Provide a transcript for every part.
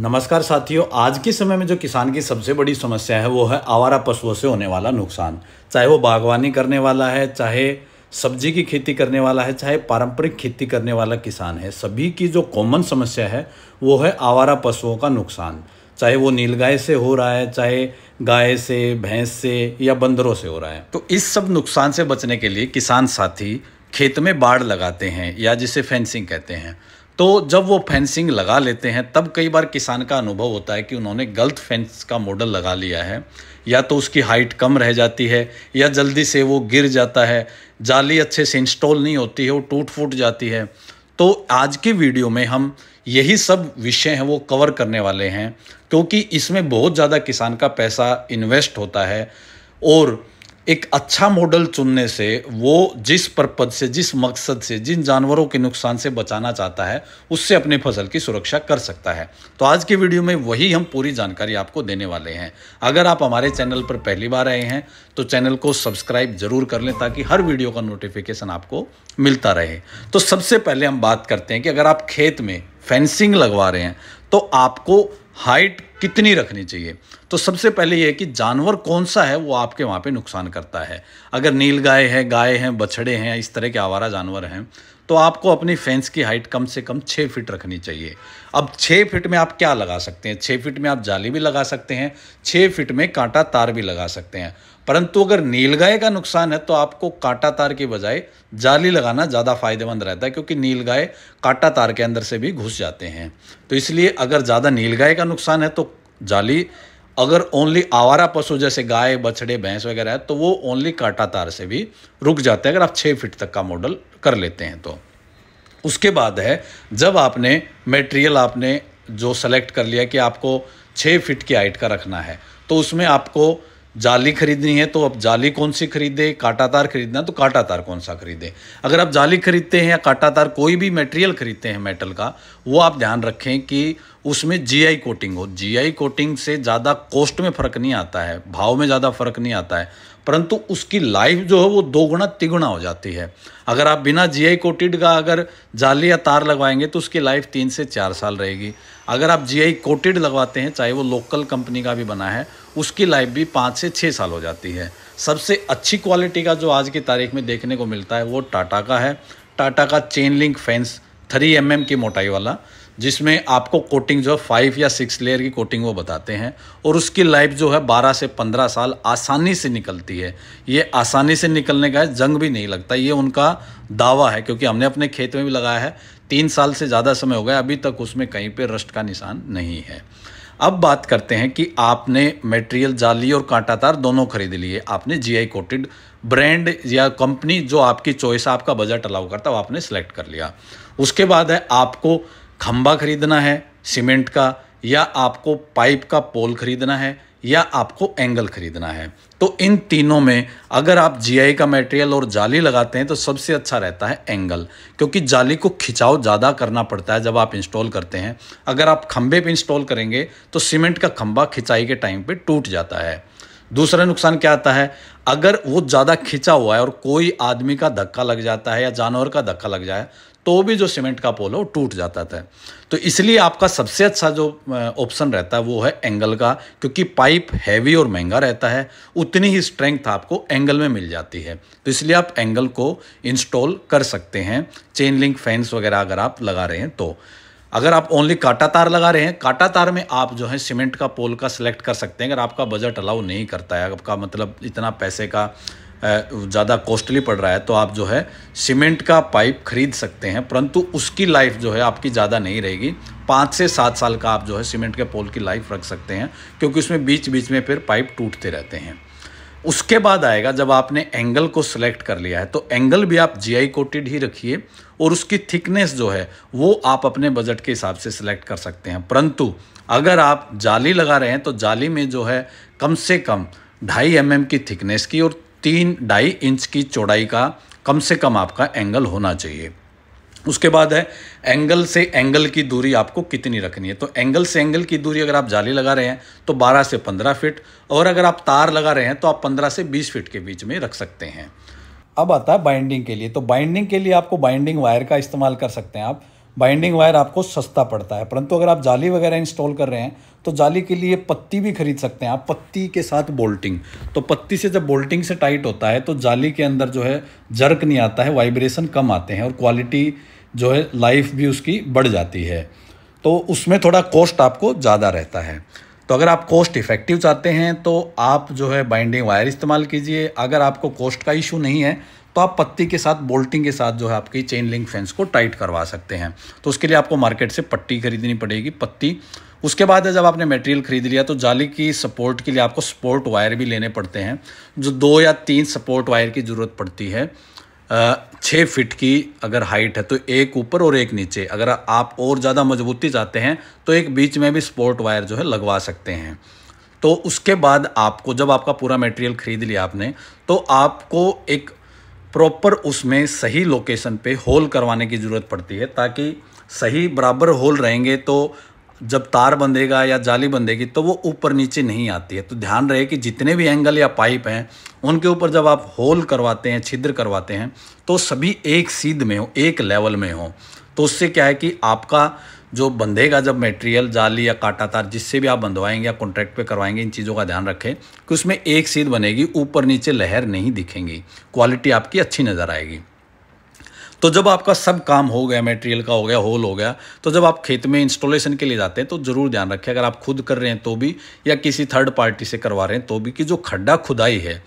नमस्कार साथियों आज के समय में जो किसान की सबसे बड़ी समस्या है वो है आवारा पशुओं से होने वाला नुकसान चाहे वो बागवानी करने वाला है चाहे सब्जी की खेती करने वाला है चाहे पारंपरिक खेती करने वाला किसान है सभी की जो कॉमन समस्या है वो है आवारा पशुओं का नुकसान चाहे वो नीलगाय से हो रहा है चाहे गाय से भैंस से या बंदरों से हो रहा है तो इस सब नुकसान से बचने के लिए किसान साथी खेत में बाड़ लगाते हैं या जिसे फेंसिंग कहते हैं तो जब वो फेंसिंग लगा लेते हैं तब कई बार किसान का अनुभव होता है कि उन्होंने गलत फेंस का मॉडल लगा लिया है या तो उसकी हाइट कम रह जाती है या जल्दी से वो गिर जाता है जाली अच्छे से इंस्टॉल नहीं होती है वो टूट फूट जाती है तो आज की वीडियो में हम यही सब विषय हैं वो कवर करने वाले हैं क्योंकि इसमें बहुत ज़्यादा किसान का पैसा इन्वेस्ट होता है और एक अच्छा मॉडल चुनने से वो जिस पर्पज से जिस मकसद से जिन जानवरों के नुकसान से बचाना चाहता है उससे अपनी फसल की सुरक्षा कर सकता है तो आज के वीडियो में वही हम पूरी जानकारी आपको देने वाले हैं अगर आप हमारे चैनल पर पहली बार आए हैं तो चैनल को सब्सक्राइब जरूर कर लें ताकि हर वीडियो का नोटिफिकेशन आपको मिलता रहे तो सबसे पहले हम बात करते हैं कि अगर आप खेत में फेंसिंग लगवा रहे हैं तो आपको हाइट कितनी रखनी चाहिए तो सबसे पहले यह कि जानवर कौन सा है वो आपके वहाँ पे नुकसान करता है अगर नील गाय है गाय हैं बछड़े हैं इस तरह के आवारा जानवर हैं तो आपको अपनी फेंस की हाइट कम से कम छः फीट रखनी चाहिए अब छः फीट में आप क्या लगा सकते हैं छः फीट में आप जाली भी लगा सकते हैं छः फीट में कांटा तार भी लगा सकते हैं परंतु अगर नीलगाय का नुकसान है तो आपको कांटा तार के बजाय जाली लगाना ज़्यादा फायदेमंद रहता है क्योंकि नीलगाय कांटा तार के अंदर से भी घुस जाते हैं तो इसलिए अगर ज़्यादा नीलगाय का नुकसान है तो जाली अगर ओनली आवारा पशु जैसे गाय बछड़े भैंस वगैरह है तो वो ओनली कांटा तार से भी रुक जाते हैं अगर आप छः फिट तक का मॉडल कर लेते हैं तो उसके बाद है जब आपने मेटेरियल आपने जो सेलेक्ट कर लिया कि आपको छः फिट की हाइट का रखना है तो उसमें आपको जाली खरीदनी है तो अब जाली कौन सी खरीदे काटा तार खरीदना तो काटा तार कौन सा खरीदे अगर आप जाली खरीदते हैं या काटा तार कोई भी मटेरियल खरीदते हैं मेटल का वो आप ध्यान रखें कि उसमें जीआई कोटिंग हो जीआई कोटिंग से ज़्यादा कॉस्ट में फ़र्क नहीं आता है भाव में ज़्यादा फ़र्क नहीं आता है परंतु उसकी लाइफ जो है वो दो गुना तिगुना हो जाती है अगर आप बिना जी कोटेड का अगर जाली या तार लगवाएंगे तो उसकी लाइफ तीन से चार साल रहेगी अगर आप जीआई कोटेड लगवाते हैं चाहे वो लोकल कंपनी का भी बना है उसकी लाइफ भी पाँच से छः साल हो जाती है सबसे अच्छी क्वालिटी का जो आज की तारीख में देखने को मिलता है वो टाटा का है टाटा का chain link fence three M mm की मोटाई वाला जिसमें आपको कोटिंग जो है फाइव या सिक्स लेयर की कोटिंग वो बताते हैं और उसकी लाइफ जो है बारह से पंद्रह साल आसानी से निकलती है ये आसानी से निकलने का है जंग भी नहीं लगता ये उनका दावा है क्योंकि हमने अपने खेत में भी लगाया है तीन साल से ज़्यादा समय हो गया अभी तक उसमें कहीं पे रस्ट का निशान नहीं है अब बात करते हैं कि आपने मटेरियल जाली और कांटातार दोनों खरीद लिए आपने जीआई कोटेड ब्रांड या कंपनी जो आपकी चॉइस आपका बजट अलाउ करता है वो आपने सेलेक्ट कर लिया उसके बाद है आपको खंबा खरीदना है सीमेंट का या आपको पाइप का पोल खरीदना है या आपको एंगल खरीदना है तो इन तीनों में अगर आप जीआई का मटेरियल और जाली लगाते हैं तो सबसे अच्छा रहता है एंगल क्योंकि जाली को खिंचाव ज़्यादा करना पड़ता है जब आप इंस्टॉल करते हैं अगर आप खंबे पर इंस्टॉल करेंगे तो सीमेंट का खंबा खिंचाई के टाइम पर टूट जाता है दूसरा नुकसान क्या आता है अगर वो ज़्यादा खिंचा हुआ है और कोई आदमी का धक्का लग जाता है या जानवर का धक्का लग जाए तो भी जो सीमेंट का पोल है वो टूट जाता था तो इसलिए आपका सबसे अच्छा जो ऑप्शन रहता है वो है एंगल का क्योंकि पाइप हैवी और महंगा रहता है उतनी ही स्ट्रेंथ आपको एंगल में मिल जाती है तो इसलिए आप एंगल को इंस्टॉल कर सकते हैं चेन लिंक फैंस वगैरह अगर आप लगा रहे हैं तो अगर आप ओनली काटा तार लगा रहे हैं काटा तार में आप जो है सीमेंट का पोल का सिलेक्ट कर सकते हैं अगर आपका बजट अलाउ नहीं करता है आपका मतलब इतना पैसे का ज़्यादा कॉस्टली पड़ रहा है तो आप जो है सीमेंट का पाइप खरीद सकते हैं परंतु उसकी लाइफ जो है आपकी ज़्यादा नहीं रहेगी पाँच से सात साल का आप जो है सीमेंट के पोल की लाइफ रख सकते हैं क्योंकि उसमें बीच बीच में फिर पाइप टूटते रहते हैं उसके बाद आएगा जब आपने एंगल को सिलेक्ट कर लिया है तो एंगल भी आप जी आई कोटेड ही रखिए और उसकी थिकनेस जो है वो आप अपने बजट के हिसाब से सिलेक्ट कर सकते हैं परंतु अगर आप जाली लगा रहे हैं तो जाली में जो है कम से कम ढाई एम की थिकनेस की और तीन ढाई इंच की चौड़ाई का कम से कम आपका एंगल होना चाहिए उसके बाद है एंगल से एंगल की दूरी आपको कितनी रखनी है तो एंगल से एंगल की दूरी अगर आप जाली लगा रहे हैं तो 12 से 15 फीट और अगर आप तार लगा रहे हैं तो आप 15 से 20 फीट के बीच में रख सकते हैं अब आता है बाइंडिंग के लिए तो बाइंडिंग के लिए आपको बाइंडिंग वायर का इस्तेमाल कर सकते हैं आप बाइंडिंग वायर आपको सस्ता पड़ता है परंतु अगर आप जाली वगैरह इंस्टॉल कर रहे हैं तो जाली के लिए पत्ती भी खरीद सकते हैं आप पत्ती के साथ बोल्टिंग तो पत्ती से जब बोल्टिंग से टाइट होता है तो जाली के अंदर जो है जर्क नहीं आता है वाइब्रेशन कम आते हैं और क्वालिटी जो है लाइफ भी उसकी बढ़ जाती है तो उसमें थोड़ा कॉस्ट आपको ज़्यादा रहता है तो अगर आप कॉस्ट इफेक्टिव चाहते हैं तो आप जो है बाइंडिंग वायर इस्तेमाल कीजिए अगर आपको कॉस्ट का इशू नहीं है तो आप पत्ती के साथ बोल्टिंग के साथ जो है आपकी चेन लिंक फेंस को टाइट करवा सकते हैं तो उसके लिए आपको मार्केट से पट्टी खरीदनी पड़ेगी पत्ती उसके बाद जब आपने मटेरियल खरीद लिया तो जाली की सपोर्ट के लिए आपको सपोर्ट वायर भी लेने पड़ते हैं जो दो या तीन सपोर्ट वायर की ज़रूरत पड़ती है छः फिट की अगर हाइट है तो एक ऊपर और एक नीचे अगर आप और ज़्यादा मजबूती चाहते हैं तो एक बीच में भी सपोर्ट वायर जो है लगवा सकते हैं तो उसके बाद आपको जब आपका पूरा मटेरियल खरीद लिया आपने तो आपको एक प्रॉपर उसमें सही लोकेशन पे होल करवाने की ज़रूरत पड़ती है ताकि सही बराबर होल रहेंगे तो जब तार बंधेगा या जाली बंधेगी तो वो ऊपर नीचे नहीं आती है तो ध्यान रहे कि जितने भी एंगल या पाइप हैं उनके ऊपर जब आप होल करवाते हैं छिद्र करवाते हैं तो सभी एक सीध में हो एक लेवल में हो तो उससे क्या है कि आपका जो बंधेगा जब मेटेरियल जाली या काटा तार जिससे भी आप बंधवाएंगे या कॉन्ट्रैक्ट पे करवाएंगे इन चीज़ों का ध्यान रखें कि उसमें एक सीध बनेगी ऊपर नीचे लहर नहीं दिखेंगी क्वालिटी आपकी अच्छी नज़र आएगी तो जब आपका सब काम हो गया मटेरियल का हो गया होल हो गया तो जब आप खेत में इंस्टॉलेशन के लिए जाते हैं तो ज़रूर ध्यान रखें अगर आप खुद कर रहे हैं तो भी या किसी थर्ड पार्टी से करवा रहे हैं तो भी कि जो खड्डा खुदाई है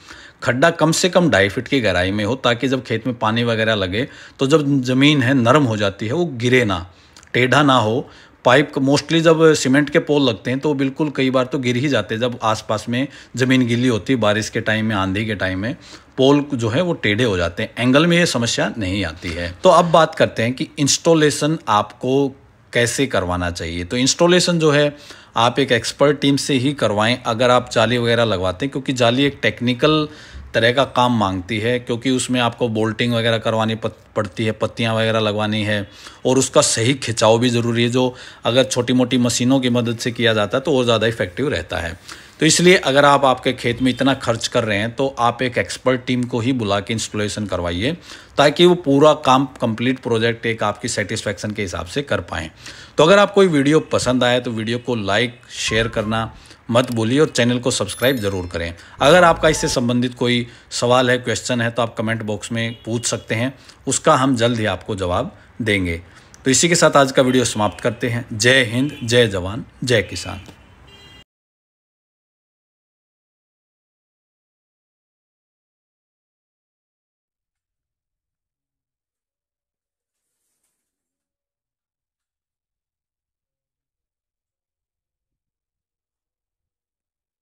खड्डा कम से कम ढाई फिट की गहराई में हो ताकि जब खेत में पानी वगैरह लगे तो जब ज़मीन है नरम हो जाती है वो गिरे ना टेढ़ा ना हो पाइप मोस्टली जब सीमेंट के पोल लगते हैं तो बिल्कुल कई बार तो गिर ही जाते हैं जब आसपास में ज़मीन गीली होती है बारिश के टाइम में आंधी के टाइम में पोल जो है वो टेढ़े हो जाते हैं एंगल में ये समस्या नहीं आती है तो अब बात करते हैं कि इंस्टॉलेशन आपको कैसे करवाना चाहिए तो इंस्टॉलेशन जो है आप एक एक्सपर्ट टीम से ही करवाएं अगर आप जाली वगैरह लगवाते हैं क्योंकि जाली एक टेक्निकल तरह का काम मांगती है क्योंकि उसमें आपको बोल्टिंग वगैरह करवानी पड़ती है पत्तियाँ वगैरह लगवानी है और उसका सही खिंचाव भी ज़रूरी है जो अगर छोटी मोटी मशीनों की मदद से किया जाता है तो वो ज़्यादा इफेक्टिव रहता है तो इसलिए अगर आप आपके खेत में इतना खर्च कर रहे हैं तो आप एक एक्सपर्ट टीम को ही बुला के इंस्टॉलेशन करवाइए ताकि वो पूरा काम कंप्लीट प्रोजेक्ट एक आपकी सेटिस्फेक्शन के हिसाब से कर पाएँ तो अगर आपको वीडियो पसंद आए तो वीडियो को लाइक शेयर करना मत बोलिए और चैनल को सब्सक्राइब ज़रूर करें अगर आपका इससे संबंधित कोई सवाल है क्वेश्चन है तो आप कमेंट बॉक्स में पूछ सकते हैं उसका हम जल्द ही आपको जवाब देंगे तो इसी के साथ आज का वीडियो समाप्त करते हैं जय हिंद जय जवान जय किसान